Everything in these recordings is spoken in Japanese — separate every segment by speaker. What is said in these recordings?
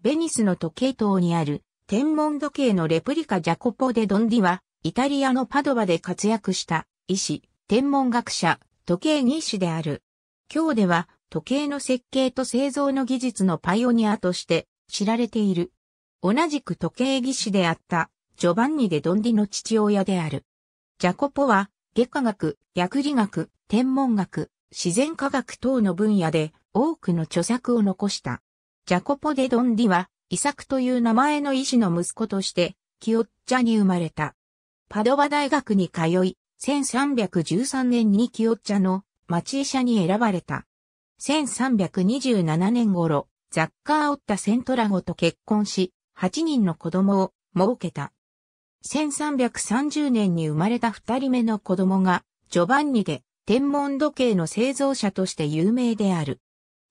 Speaker 1: ベニスの時計塔にある天文時計のレプリカジャコポ・デ・ドンディは、イタリアのパドバで活躍した医師、天文学者、時計技師である。今日では時計の設計と製造の技術のパイオニアとして知られている。同じく時計技師であったジョバンニ・デ・ドンディの父親である。ジャコポは外科学、薬理学、天文学、自然科学等の分野で多くの著作を残した。ジャコポ・デ・ドンディは、イサクという名前の医師の息子として、キオッチャに生まれた。パドバ大学に通い、1313年にキオッチャの町医者に選ばれた。1327年頃、ザッカー・オッタ・セントラゴと結婚し、8人の子供を設けた。1330年に生まれた2人目の子供が、ジョバンニで天文時計の製造者として有名である。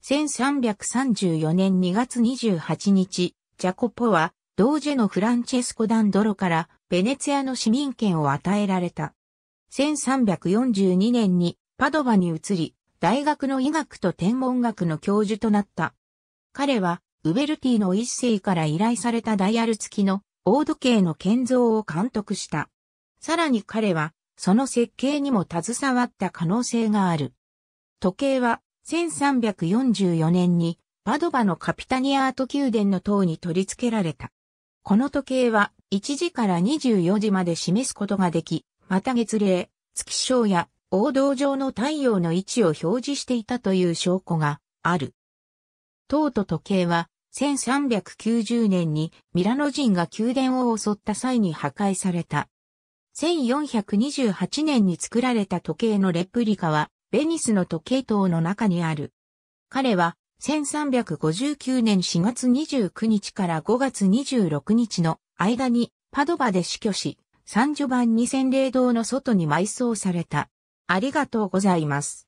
Speaker 1: 1334年2月28日、ジャコポは、ドージェのフランチェスコ・ダンドロから、ベネツィアの市民権を与えられた。1342年に、パドバに移り、大学の医学と天文学の教授となった。彼は、ウベルティの一世から依頼されたダイヤル付きの、大時計の建造を監督した。さらに彼は、その設計にも携わった可能性がある。時計は、1344年にパドバのカピタニアート宮殿の塔に取り付けられた。この時計は1時から24時まで示すことができ、また月齢、月章や王道上の太陽の位置を表示していたという証拠がある。塔と時計は1390年にミラノ人が宮殿を襲った際に破壊された。1428年に作られた時計のレプリカはベニスの時計塔の中にある。彼は、1359年4月29日から5月26日の間にパドバで死去し、三序版二千霊堂の外に埋葬された。ありがとうございます。